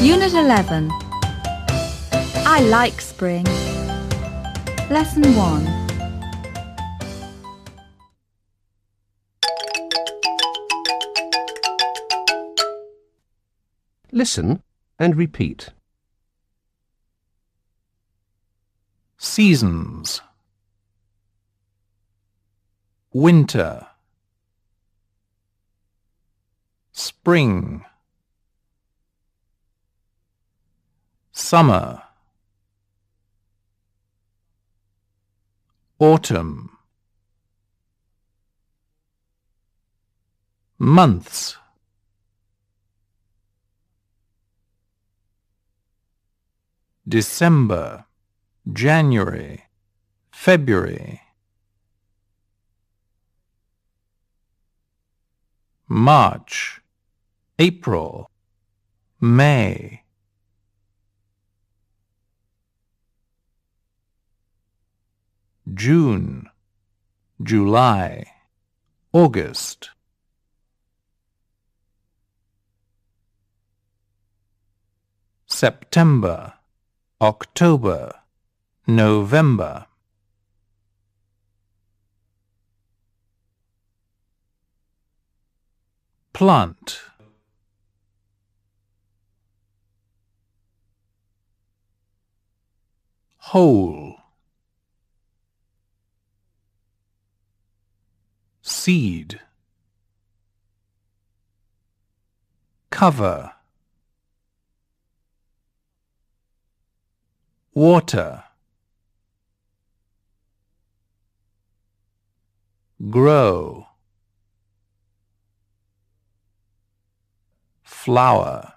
Unit 11 I like spring. Lesson 1 Listen and repeat. Seasons Winter Spring Summer Autumn Months December, January, February, March, April, May. June, July, August. September, October, November. Plant. Whole. Seed Cover Water Grow Flower